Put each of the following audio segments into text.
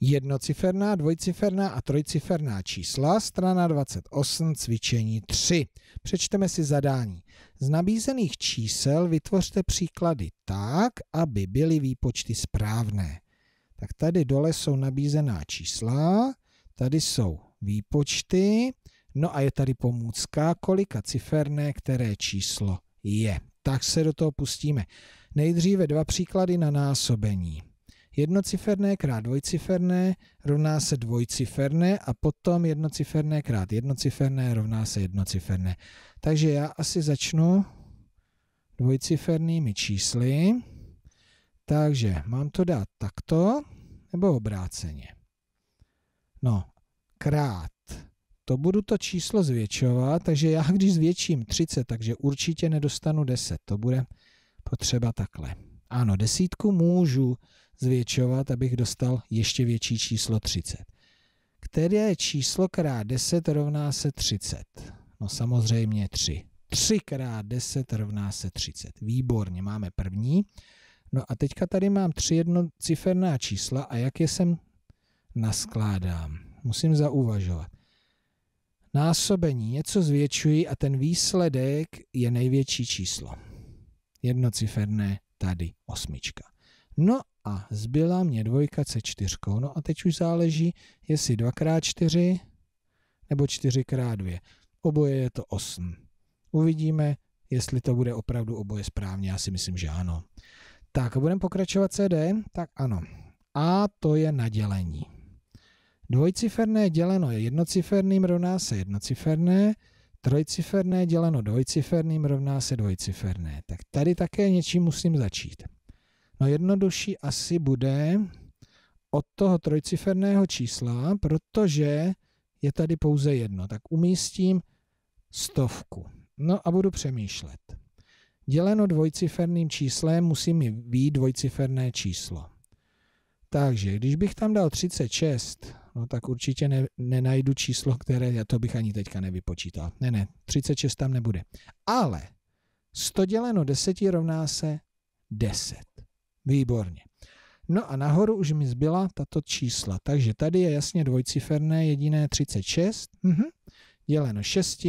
jednociferná, dvojciferná a trojciferná čísla, strana 28, cvičení 3. Přečteme si zadání. Z nabízených čísel vytvořte příklady tak, aby byly výpočty správné. Tak tady dole jsou nabízená čísla, tady jsou výpočty, no a je tady pomůcka, kolika ciferné které číslo je. Tak se do toho pustíme. Nejdříve dva příklady na násobení jednociferné krát dvojciferné rovná se dvojciferné a potom jednociferné krát jednociferné rovná se jednociferné. Takže já asi začnu dvojcifernými čísly. Takže mám to dát takto nebo obráceně. No, krát. To budu to číslo zvětšovat, takže já když zvětším 30, takže určitě nedostanu 10. To bude potřeba takhle. Ano, desítku můžu zvětšovat, abych dostal ještě větší číslo 30. Které číslo krát 10 rovná se 30? No samozřejmě 3. 3 krát 10 rovná se 30. Výborně, máme první. No a teďka tady mám tři jednociferná čísla a jak je sem naskládám? Musím zauvažovat. Násobení, něco zvětšuji a ten výsledek je největší číslo. Jednociferné tady osmička. No a zbyla mě dvojka se čtyřkou. No a teď už záleží, jestli 2x4 nebo 4x2. Oboje je to 8. Uvidíme, jestli to bude opravdu oboje správně. Já si myslím, že ano. Tak, budeme pokračovat CD? Tak ano. A to je nadělení. Dvojciferné děleno je jednociferným, rovná se jednociferné trojciferné děleno dvojciferným rovná se dvojciferné. Tak tady také něčím musím začít. No jednodušší asi bude od toho trojciferného čísla, protože je tady pouze jedno. Tak umístím stovku. No a budu přemýšlet. Děleno dvojciferným číslem musí mi být dvojciferné číslo. Takže když bych tam dal 36, no tak určitě ne, nenajdu číslo, které, já to bych ani teďka nevypočítal. Ne, ne, 36 tam nebude. Ale 100 děleno 10 rovná se 10. Výborně. No a nahoru už mi zbyla tato čísla, takže tady je jasně dvojciferné jediné 36, mhm. děleno 6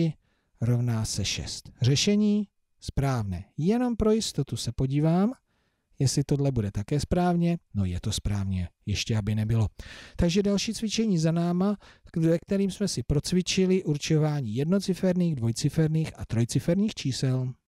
rovná se 6. Řešení správné. Jenom pro jistotu se podívám, jestli tohle bude také správně. No je to správně, ještě aby nebylo. Takže další cvičení za náma, ve kterým jsme si procvičili určování jednociferných, dvojciferných a trojciferných čísel.